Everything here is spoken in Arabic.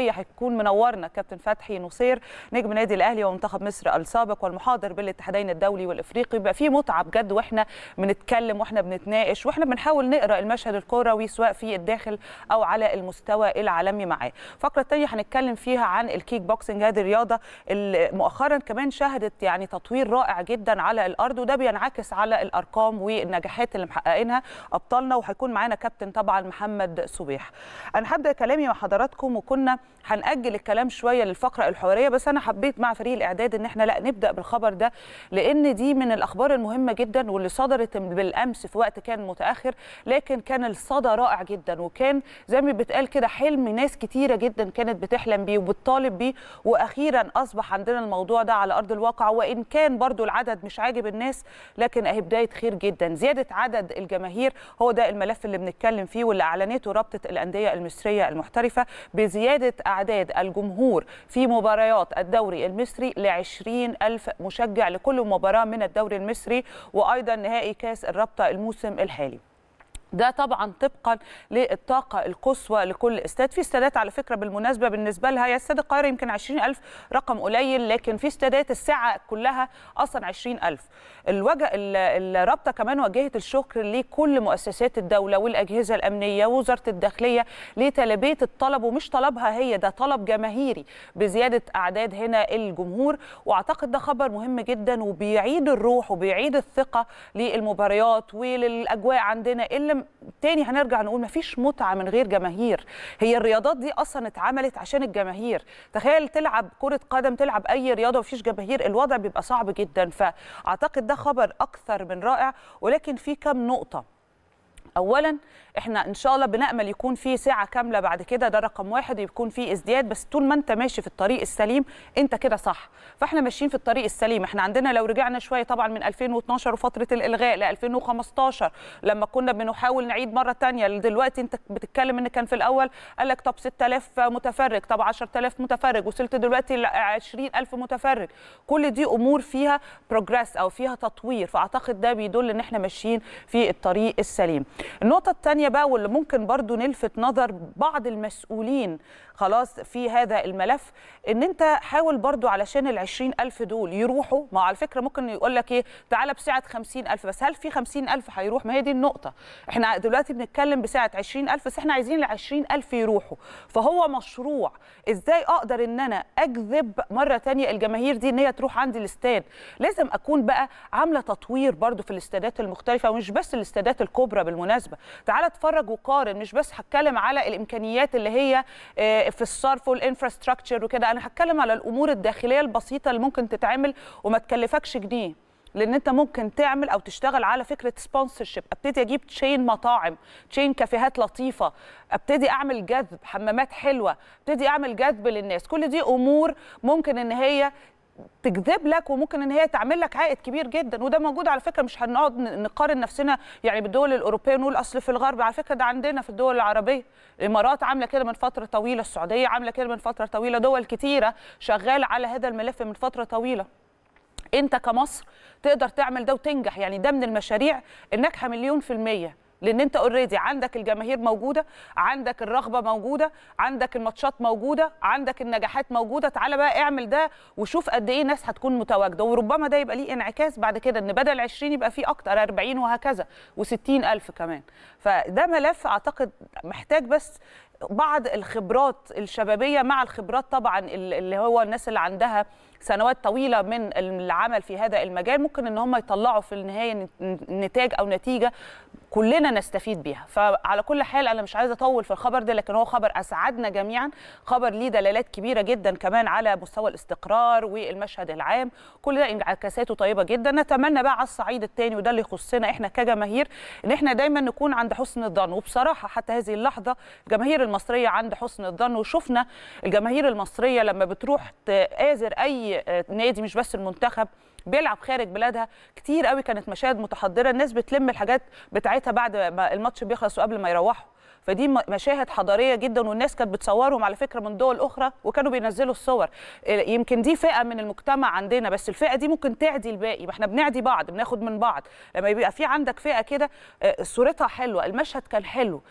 هيكون منورنا كابتن فتحي نصير نجم نادي الاهلي ومنتخب مصر السابق والمحاضر بالاتحادين الدولي والافريقي بيبقى في متعه بجد واحنا بنتكلم واحنا بنتناقش واحنا بنحاول نقرا المشهد الكروي سواء في الداخل او على المستوى العالمي معاه الفقره الثانيه هنتكلم فيها عن الكيك بوكسنج هذه الرياضه اللي مؤخرا كمان شهدت يعني تطوير رائع جدا على الارض وده بينعكس على الارقام والنجاحات اللي محققينها ابطالنا وهيكون معانا كابتن طبعا محمد صبيح انا هبدا كلامي مع حضراتكم وكنا هنأجل الكلام شويه للفقره الحواريه بس انا حبيت مع فريق الاعداد ان احنا لا نبدا بالخبر ده لان دي من الاخبار المهمه جدا واللي صدرت بالامس في وقت كان متاخر لكن كان الصدى رائع جدا وكان زي ما بيتقال كده حلم ناس كتيره جدا كانت بتحلم بيه وبتطالب بيه واخيرا اصبح عندنا الموضوع ده على ارض الواقع وان كان برضو العدد مش عاجب الناس لكن اهي بدايه خير جدا زياده عدد الجماهير هو ده الملف اللي بنتكلم فيه واللي اعلنته رابطه الانديه المصريه المحترفه بزياده أعداد الجمهور في مباريات الدوري المصري ل ألف مشجع لكل مباراة من الدوري المصري وأيضا نهائي كاس الرابطة الموسم الحالي ده طبعا طبقا للطاقه القصوى لكل استاد في استادات على فكره بالمناسبه بالنسبه لها يا استاد القاهره يمكن 20000 رقم قليل لكن في استادات الساعه كلها اصلا 20000 الوجه الرابطه كمان وجهت الشكر لكل مؤسسات الدوله والاجهزه الامنيه ووزاره الداخليه لتلبيه الطلب ومش طلبها هي ده طلب جماهيري بزياده اعداد هنا الجمهور واعتقد ده خبر مهم جدا وبيعيد الروح وبيعيد الثقه للمباريات وللاجواء عندنا اللي احنا تاني هنرجع نقول مفيش متعه من غير جماهير هي الرياضات دي اصلا اتعملت عشان الجماهير تخيل تلعب كره قدم تلعب اي رياضه ومفيش جماهير الوضع بيبقى صعب جدا فاعتقد ده خبر اكثر من رائع ولكن في كم نقطه اولا احنا ان شاء الله بنامل يكون في ساعه كامله بعد كده ده رقم واحد يكون في ازدياد بس طول ما انت ماشي في الطريق السليم انت كده صح فاحنا ماشيين في الطريق السليم احنا عندنا لو رجعنا شويه طبعا من 2012 وفتره الالغاء ل 2015 لما كنا بنحاول نعيد مره ثانيه دلوقتي انت بتتكلم ان كان في الاول قال لك طب 6000 متفرج طب 10000 متفرج وصلت دلوقتي ل 20000 متفرج كل دي امور فيها بروجريس او فيها تطوير فاعتقد ده بيدل ان احنا ماشيين في الطريق السليم النقطة الثانية بقى واللي ممكن برضو نلفت نظر بعض المسؤولين خلاص في هذا الملف ان انت حاول برضو علشان ال 20000 دول يروحوا ما على فكرة ممكن يقول لك ايه تعالى بسعة 50000 بس هل في 50000 هيروح ما هي دي النقطة احنا دلوقتي بنتكلم بسعة 20000 بس احنا عايزين ال 20000 يروحوا فهو مشروع ازاي اقدر ان انا اجذب مرة تانية الجماهير دي ان هي تروح عندي الاستاد لازم اكون بقى عاملة تطوير برضو في الاستادات المختلفة ومش بس الاستادات الكبرى بالمناسبة بالمناسبه تعال اتفرج وقارن مش بس هتكلم على الامكانيات اللي هي آه، في الصرف والانفراستراكشر وكده انا هتكلم على الامور الداخليه البسيطه اللي ممكن تتعمل وما تكلفكش جنيه لان انت ممكن تعمل او تشتغل على فكره سبونسرشيب ابتدي اجيب تشين مطاعم تشين كافيهات لطيفه ابتدي اعمل جذب حمامات حلوه ابتدي اعمل جذب للناس كل دي امور ممكن ان هي تجذب لك وممكن ان هي تعمل لك عائد كبير جدا وده موجود على فكره مش هنقعد نقارن نفسنا يعني بالدول الاوروبيه ونقول اصل في الغرب على فكره ده عندنا في الدول العربيه الامارات عامله كده من فتره طويله السعوديه عامله كده من فتره طويله دول كتيره شغاله على هذا الملف من فتره طويله انت كمصر تقدر تعمل ده وتنجح يعني ده من المشاريع الناجحه مليون في الميه لان انت اوريدي عندك الجماهير موجوده عندك الرغبه موجوده عندك الماتشات موجوده عندك النجاحات موجوده تعالى بقى اعمل ده وشوف قد ايه ناس هتكون متواجده وربما ده يبقى ليه انعكاس بعد كده ان بدل 20 يبقى فيه اكتر 40 وهكذا و60 الف كمان فده ملف اعتقد محتاج بس بعض الخبرات الشبابيه مع الخبرات طبعا اللي هو الناس اللي عندها سنوات طويله من العمل في هذا المجال ممكن ان هم يطلعوا في النهايه نتاج او نتيجه كلنا نستفيد بيها فعلى كل حال انا مش عايزه اطول في الخبر ده لكن هو خبر اسعدنا جميعا خبر ليه دلالات كبيره جدا كمان على مستوى الاستقرار والمشهد العام كل ده انعكاساته طيبه جدا نتمنى بقى على الصعيد الثاني وده اللي يخصنا احنا كجماهير ان احنا دايما نكون عند حسن الظن وبصراحه حتى هذه اللحظه جماهير المصريه عند حسن الظن وشفنا الجماهير المصريه لما بتروح تآزر اي آه، نادي مش بس المنتخب بيلعب خارج بلادها كتير قوي كانت مشاهد متحضره الناس بتلم الحاجات بتاعتها بعد ما الماتش بيخلص وقبل ما يروحوا فدي مشاهد حضاريه جدا والناس كانت بتصورهم على فكره من دول اخرى وكانوا بينزلوا الصور آه، يمكن دي فئه من المجتمع عندنا بس الفئه دي ممكن تعدي الباقي ما احنا بنعدي بعض بناخد من بعض لما يبقى في عندك فئه كده آه، صورتها حلوه المشهد كان حلو